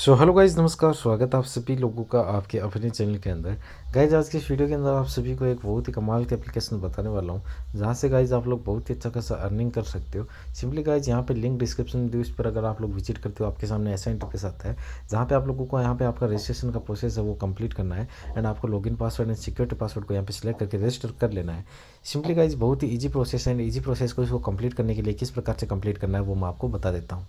so hello guys नमस्कार स्वागत है आप सभी लोगों का आपके अपने चैनल के अंदर गाइज आज के इस वीडियो के अंदर आप सभी को एक बहुत ही कमाल की एप्लीकेशन बताने वाला हूँ जहाँ से गाइज आप लोग बहुत ही अच्छा खासा अर्निंग कर सकते हो सिंपली गाइज यहाँ पे लिंक डिस्क्रिप्शन में दी उस पर अगर आप लोग विजिट करते हो आपके सामने ऐसा इंटरफेस आता है जहाँ पर आप लोगों को यहाँ पे आपका रजिस्ट्रेशन का प्रोसेस है वो कम्प्लीट करना है एंड आपको इन पासवर्ड एंड सिक्योरिटी पासवर्ड को यहाँ पर सिलेक्ट करके रजिस्टर कर लेना है सिंपली गाइज बहुत ही ईजी प्रोसेस है एंड ईजी प्रोसेस को इसको कम्प्लीट करने के लिए किस प्रकार से कम्प्लीट करना है वो मैं आपको बता देता हूँ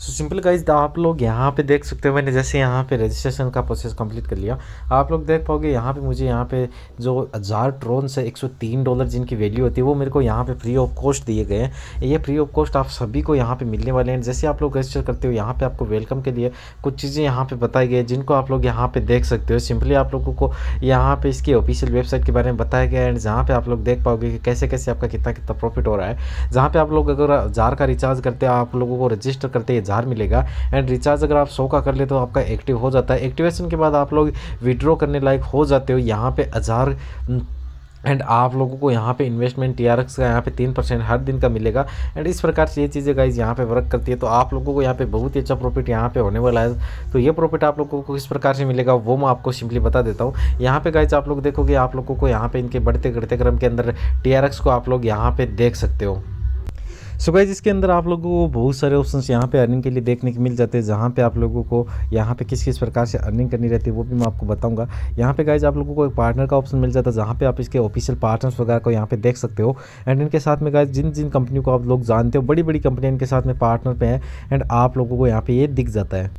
सो सिंपल गाइज आप लोग यहाँ पे देख सकते हो मैंने जैसे यहाँ पे रजिस्ट्रेशन का प्रोसेस कंप्लीट कर लिया आप लोग देख पाओगे यहाँ पे मुझे यहाँ पे जो हज़ार ट्रोन से 103 डॉलर जिनकी वैल्यू होती है वो मेरे को यहाँ पे फ्री ऑफ कॉस्ट दिए गए हैं ये फ्री ऑफ कॉस्ट आप सभी को यहाँ पे मिलने वाले हैं जैसे आप लोग रजिस्टर करते हो यहाँ पर आपको वेलकम के लिए कुछ चीज़ें यहाँ पर बताई गई जिनको आप लोग यहाँ पर देख सकते हो सिंपली आप लोगों को यहाँ पर इसकी ऑफिशियल वेबसाइट के बारे में बताया गया एंड जहाँ पर आप लोग देख पाओगे कि कैसे कैसे आपका कितना कितना प्रॉफिट हो रहा है जहाँ पर आप लोग अगर हज़ार का रिचार्ज करते हैं आप लोगों को रजिस्टर करते जार मिलेगा एंड रिचार्ज अगर आप सौ का कर लेते हो आपका एक्टिव हो जाता है एक्टिवेशन के बाद आप लोग विड्रॉ करने लायक हो जाते हो यहाँ पे हजार एंड हम्म, आप लोगों को यहाँ पे इन्वेस्टमेंट टी का यहाँ पे तीन परसेंट हर दिन का मिलेगा एंड इस प्रकार से ये चीज़ें गाइज यहाँ पे वर्क करती है तो आप लोगों को यहाँ पे बहुत ही अच्छा प्रॉफिट यहाँ पे होने वाला है तो ये प्रॉफिट आप लोगों को किस प्रकार से मिलेगा वो मैं आपको सिंपली बता देता हूँ यहाँ पे गाइज आप लोग देखोगे आप लोगों को यहाँ पे इनके बढ़ते घटते क्रम के अंदर टी को आप लोग यहाँ पे देख सकते हो सो गाइज इसके अंदर आप लोगों को बहुत सारे ऑप्शन यहाँ पे अर्निंग के लिए देखने को मिल जाते हैं जहाँ पे आप लोगों को यहाँ पे किस किस प्रकार से अर्निंग करनी रहती है वो भी मैं आपको बताऊंगा यहाँ पे गाइज आप लोगों को एक पार्टनर का ऑप्शन मिल जाता है जहाँ पे आप इसके ऑफिशियल पार्टनर्स वगैरह को यहाँ पे देख सकते हो एंड इनके साथ में गाइज जिन जिन कंपनी को आप लोग जानते हो बड़ी बड़ी कंपनी इनके साथ में पार्टनर पे है एंड आप लोगों को यहाँ पे ये दिख जाता है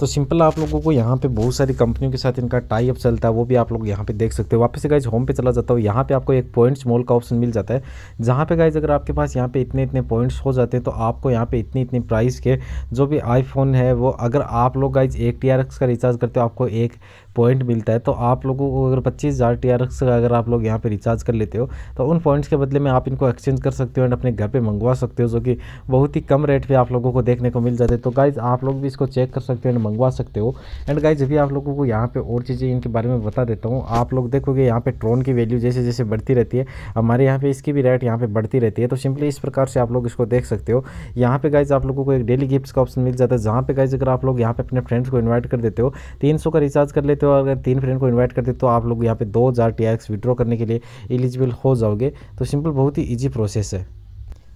तो सिंपल आप लोगों को यहाँ पे बहुत सारी कंपनियों के साथ इनका टाई अप चलता है वो भी आप लोग यहाँ पे देख सकते हो वापस से गाइज होम पे चला जाता हो यहाँ पे आपको एक पॉइंट्स मॉल का ऑप्शन मिल जाता है जहाँ पे गाइज अगर आपके पास यहाँ पे इतने इतने पॉइंट्स हो जाते हैं तो आपको यहाँ पे इतनी इतनी प्राइस के जो भी आईफोन है वो अगर आप लोग गाइज एक टी का रिचार्ज करते हो आपको एक पॉइंट मिलता है तो आप लोगों को अगर पच्चीस हज़ार टी आर एक्स का अगर आप लोग यहाँ पर रिचार्ज कर लेते हो तो उन पॉइंट्स के बदले में आप इनको एक्सचेंज कर सकते हो एंड अपने घर पर मंगवा सकते हो जो कि बहुत ही कम रेट पर आप लोगों को देखने को मिल जाते हैं तो गाइज़ आप लोग भी इसको चेक कर सकते हो एंड मंगवा सकते हो एंड गाइज अभी आप लोगों को यहाँ पर और चीज़ें इनके बारे में बता देता हूँ आप लोग देखोगे यहाँ पर ट्रोन की वैल्यू जैसे जैसे बढ़ती रहती है हमारे यहाँ पर इसकी भी रेट यहाँ पर बढ़ती रहती है तो सिंपली इस प्रकार से आप लोग इसको देख सकते हो यहाँ पे गाइज आप लोगों को एक डेली गिफ्ट का ऑप्शन मिल जाता है जहाँ पे गाइज अगर आप लोग यहाँ पर अपने फ्रेंड्स को इन्वाइट कर देते हो तीन का रिचार्ज कर लेते हो हो अगर तीन फ्रेंड को इन्वाइट करते तो आप लोग यहाँ पे दो हज़ार टी विड्रॉ करने के लिए एलिजिबल हो जाओगे तो सिंपल बहुत ही ईजी प्रोसेस है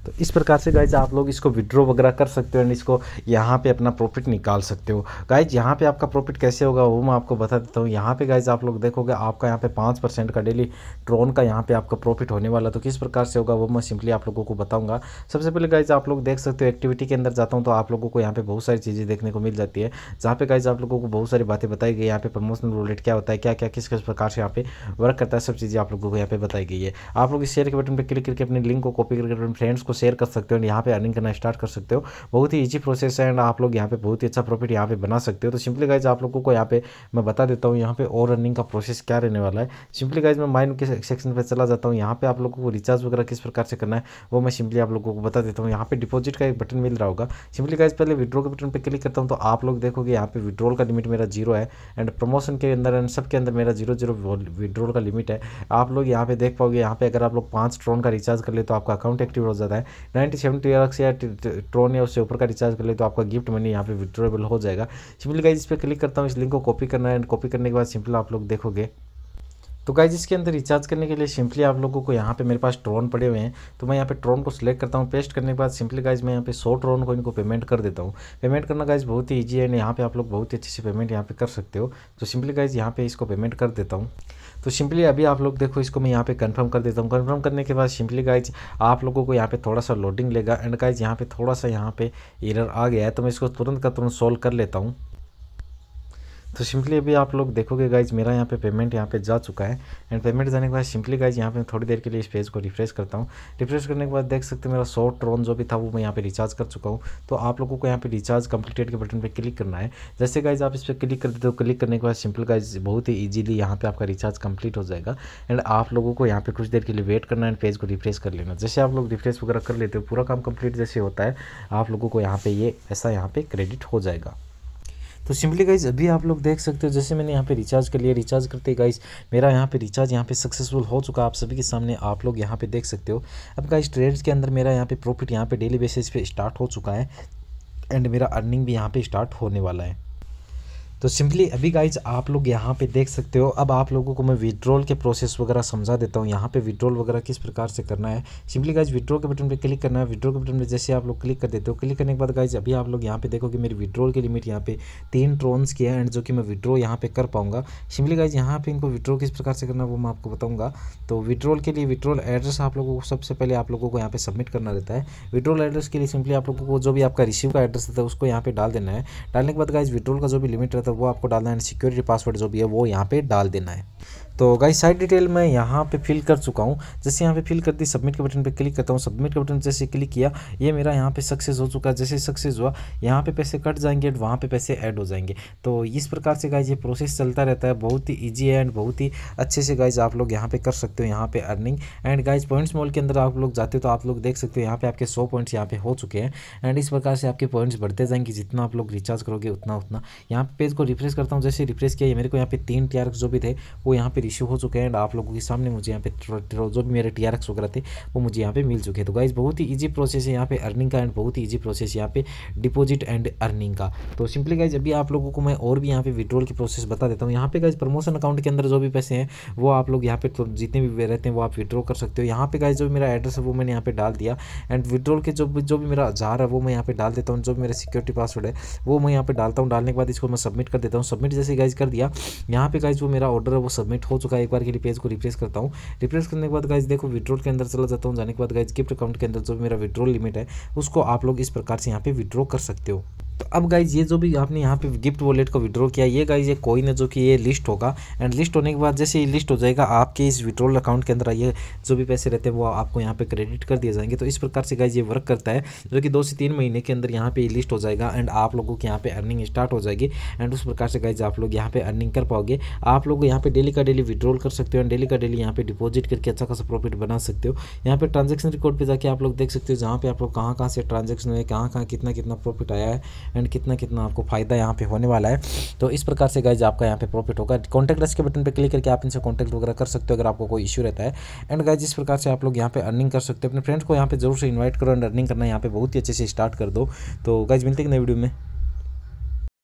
तो इस प्रकार से गाइज आप लोग इसको विड्रॉ वगैरह कर सकते हो एंड इसको यहाँ पे अपना प्रॉफिट निकाल सकते हो गाइज यहाँ पे आपका प्रॉफिट कैसे होगा वो मैं आपको बता देता हूँ यहाँ पे गाइज आप लोग देखोगे आपका यहाँ पे पाँच परसेंट का डेली ट्रोन का यहाँ पे आपका प्रॉफिट होने वाला तो किस प्रकार से होगा वो मैं सिंपली आप लोगों को बताऊँगा सबसे पहले गाइज आप लोग देख सकते हो एक्टिविटी के अंदर जाता हूँ तो आप लोगों को यहाँ पे बहुत सारी चीज़ें देखने को मिल जाती है जहाँ पे गाइज आप लोगों को बहुत सारी बातें बताई गई यहाँ पे प्रमोशन रिलेटेड क्या होता है क्या क्या किस किस प्रकार से यहाँ पे वर्क करता है सब चीज़ें आप लोगों को यहाँ पे बताई गई है आप लोग इस शेयर के बटन पर क्लिक करके अपने लिंक को कॉपी करके अपने फ्रेंड्स को इसको शेयर कर सकते हो एंड यहाँ पे अर्निंग करना स्टार्ट कर सकते हो बहुत ही ईजी प्रोसेस है एंड आप लोग यहाँ पे बहुत ही अच्छा प्रॉफिट यहाँ पे बना सकते हो तो सिंपली गाइज आप लोगों को यहाँ पे मैं बता देता हूँ यहाँ पे और अर्निंग का प्रोसेस क्या रहने वाला है सिंपली गाइज मैं माइंड के सेक्शन पर चला जाता हूँ यहाँ पे आप लोगों को रिचार्ज वगैरह किस प्रकार से करना है वो मैं सिंपली आप लोगों को बता देता हूँ यहाँ पे डिपोजिट का एक बटन मिल रहा होगा सिंपली गाइज पहले विड्रॉ के बटन पर क्लिक करता हूँ तो आप लोग देखोगे यहाँ पे विड्रॉल का लिमिट मेरा जीरो है एंड प्रमोशन के अंदर एंड सब के अंदर मेरा जीरो जीरो विड्रॉल का लिमिट है आप लोग यहाँ पे देख पाओगे यहाँ पे अगर आप लोग पाँच ट्रोन का रिचार्ज कर ले तो आपका अकाउंट एक्टिव हो जाता है है नाइन्टी सेवेंटी अलग से या ट्रोन या उससे ऊपर का रिचार्ज कर ले तो आपका गिफ्ट मनी यहाँ पे विड्रॉएबल हो जाएगा सिंपली गाइज इस पर क्लिक करता हूँ इस लिंक को कॉपी करना है एंड कॉपी करने के बाद सिंपल आप लोग देखोगे तो गाइज इसके अंदर रिचार्ज करने के लिए सिंपली आप लोगों को यहाँ पे मेरे पास ट्रोन पड़े हुए हैं तो मैं यहाँ पे ट्रोन को सिलेक्ट करता हूँ पेस्ट करने के बाद सिंपली गाइज मैं यहाँ पे सौ ट्रोन को इनको पेमेंट कर देता हूँ पेमेंट करना गाइज बहुत ही ईजी है एंड यहाँ पे आप लोग बहुत ही अच्छे से पेमेंट यहाँ पे कर सकते हो तो सिंपली गाइज यहाँ पे इसको पेमेंट कर देता हूँ तो सिंपली अभी आप लोग देखो इसको मैं यहाँ पे कंफर्म कर देता हूँ कंफर्म करने के बाद सिंपली गाइज आप लोगों को यहाँ पे थोड़ा सा लोडिंग लेगा एंड गाइज यहाँ पे थोड़ा सा यहाँ पे एरर आ गया है तो मैं इसको तुरंत का तुरंत सॉल्व कर लेता हूँ तो सिंपली अभी आप लोग देखोगे गाइज मेरा यहाँ पे पेमेंट यहाँ पे जा चुका है एंड पेमेंट जाने के बाद सिंपली गाइज यहाँ पे थोड़ी देर के लिए इस पेज को रिफ्रेश करता हूँ रिफ्रेश करने के बाद देख सकते हैं मेरा सौ ट्रोन जो भी था वो मैं यहाँ पे रिचार्ज कर चुका हूँ तो आप लोगों को यहाँ पे रिचार्ज कंप्लीटेड के बटन पर क्लिक करना है जैसे गाइज आप इस पर क्लिक कर देते हो क्लिक करने के बाद सिंपल गाइज बहुत ही ईजिली यहाँ पर आपका रिचार्ज कंप्लीट हो जाएगा एंड आप लोगों को यहाँ पर कुछ देर के लिए वेट करना एंड पेज को रिफ्रेश कर लेना जैसे आप लोग रिफ्रेश वगैरह कर लेते हो पूरा काम कंप्लीट जैसे होता है आप लोगों को यहाँ पर ये ऐसा यहाँ पर क्रेडिट हो जाएगा तो सिंपली गाइज अभी आप लोग देख सकते हो जैसे मैंने यहाँ पे रिचार्ज कर लिया रिचार्ज करते गाइज मेरा यहाँ पे रिचार्ज यहाँ पे सक्सेसफुल हो चुका आप सभी के सामने आप लोग यहाँ पे देख सकते हो अब गाइज ट्रेड्स के अंदर मेरा यहाँ पे प्रॉफिट यहाँ पे डेली बेसिस पे स्टार्ट हो चुका है एंड मेरा अर्निंग भी यहाँ पे स्टार्ट होने वाला है तो सिंपली अभी गाइज आप लोग यहाँ पे देख सकते हो अब आप लोगों को मैं विड्रॉल के प्रोसेस वगैरह समझा देता हूँ यहाँ पे विड्रॉल वगैरह किस प्रकार से करना है सिंपली गाइज विड्रॉ के बटन पे क्लिक करना है विड्रॉल के बटन पे जैसे आप लोग क्लिक कर देते हो क्लिक करने के बाद गाइज अभी आप लोग यहाँ पे कि मेरी विड्रॉल की लिमिट यहाँ पे तीन ट्रोन्स की है एंड जो कि मैं विड्रॉ यहाँ पे कर पाऊंगा सिंपली गाइज यहाँ पे इनको विड्रॉ किस प्रकार से करना है वो मैं आपको बताऊँगा तो विड्रॉल के लिए विड्रॉल एड्रेस आप लोगों को सबसे पहले आप लोगों को यहाँ पे सबमिट करना रहता है विड्रॉल एड्रेस के लिए सिंपली आप लोगों को जो भी आपका रिसीव का एड्रेस रहता है उसको यहाँ पे डाल देना है डालने के बाद गाइज विड्रॉल का जो भी लिमिट रहता है तो वो आपको डालना है सिक्योरिटी पासवर्ड जो भी है वो यहाँ पे डाल देना है तो गाइस साइड डिटेल मैं यहाँ पे फिल कर चुका हूँ जैसे यहाँ पे फिल कर दी सबमिट के बटन पे क्लिक करता हूँ सबमिट के बटन जैसे क्लिक किया ये मेरा यहाँ पे सक्सेस हो चुका है जैसे सक्सेस हुआ यहाँ पे पैसे कट जाएंगे एंड वहाँ पे पैसे ऐड हो जाएंगे तो इस प्रकार से गाइज ये प्रोसेस चलता रहता है बहुत ही ईजी है एंड बहुत ही अच्छे से गाइज आप लोग यहाँ पर कर सकते हो यहाँ पे earning and guys points mall के अंदर आप लोग जाते हो तो आप लोग देख सकते हो यहाँ पे आपके सौ पॉइंट्स यहाँ पे हो चुके हैं एंड इस प्रकार से आपके पॉइंट्स बढ़ते जाएंगे जितना आप लोग रिचार्ज करोगे उतना उतना यहाँ पे पेज को रिफ्रेश करता हूँ जैसे रिफ्रेश किया मेरे को यहाँ पे तीन टी जो भी थे वो यहाँ पे पर इशू हो चुके हैं एंड आप लोगों के सामने मुझे यहाँ पे जो भी मेरे टी आर वगैरह थे वो मुझे यहाँ पे मिल चुके हैं तो गाइज बहुत ही ईजी प्रोसेस है यहाँ पे अर्निंग का एंड बहुत ही ईजी प्रोसेस यहाँ पे डिपोजिट एंड अर्निंग का तो सिंपली गाइज अभी आप लोगों को मैं और भी यहाँ पे विड्रॉल की प्रोसेस बता देता हूँ यहाँ पे गाइज प्रमोशन अकाउंट के अंदर जो भी पैसे हैं वो आप लोग यहाँ पे तो जितने भी रहते हैं वो आप विड्रॉ कर सकते हो यहाँ पे गाइज जो मेरा एड्रेस है वो मैंने यहाँ पे डाल दिया एंड विड्रॉल के जो जो भी मेरा जार है वो मैं यहाँ पे डाल देता हूँ जो मेरा सिक्योरिटी पासवर्ड है वो मैं यहाँ पे डालता हूँ डालने के बाद इसको मैं सबमिट कर देता हूँ सबमिट जैसे गाइज कर दिया यहाँ पे गाइज वो मेरा ऑर्डर है वो सबमिट हो चुका है एक बार के लिए पेज को रिफ्रेश करता हूँ रिफ्रेश करने के बाद गाइज देखो विड्रॉल के अंदर चला जाता हूँ जाने के बाद गाइज गिफ्ट अकाउंट के अंदर जो मेरा विड्रॉल लिमिट है उसको आप लोग इस प्रकार से यहाँ पे विड्रॉ कर सकते हो तो अब गाइज ये जो भी आपने यहाँ पे गिफ्ट वॉलेट को विड्रॉ किया ये गाइज ये कोई ना जो कि ये लिस्ट होगा एंड लिस्ट होने के बाद जैसे ये लिस्ट हो जाएगा आपके इस विड्रॉल अकाउंट के अंदर ये जो भी पैसे रहते हैं वो आपको यहाँ पे क्रेडिट कर दिए जाएंगे तो इस प्रकार से गाइज ये वर्क करता है जो कि दो से तीन महीने के अंदर यहाँ पे ये लिस्ट हो जाएगा एंड आप लोगों की यहाँ पे अर्निंग स्टार्ट हो जाएगी एंड उस प्रकार से गाइज आप लोग यहाँ पे अर्निंग कर पाओगे आप लोग यहाँ पे डेली का डेली डेली विड्रॉल कर सकते हो एंड डेली का डेली यहाँ पे डिपॉजिट करके अच्छा खासा प्रॉफिट बना सकते हो यहाँ पे ट्रांजेक्शन रिकॉर्ड पे जाके आप लोग देख सकते हो जहाँ पे आप लोग कहाँ कहाँ से ट्रांजेक्शन हुए कहाँ कहाँ कितना कितना प्रॉफिट आया है एंड कितना कितना आपको फायदा यहाँ पे होने वाला है तो इस प्रकार से गाइज आपका यहाँ पे प्रॉफिट होगा कॉन्टैक्ट रस के बटन पर क्लिक करके आप इनसे कॉन्टैक्ट वगैरह कर सकते हो अगर आपको कोई इशू रहता है एंड गाइज इस प्रकार से आप लोग यहाँ पे अर्निंग कर सकते हो अपने फ्रेंड्स को यहाँ पे जरूर से इन्वाइट करो एंड अर्निंग करना यहाँ पे बहुत ही अच्छे से स्टार्ट कर दो तो गाइज मिलते हैं नई वीडियो में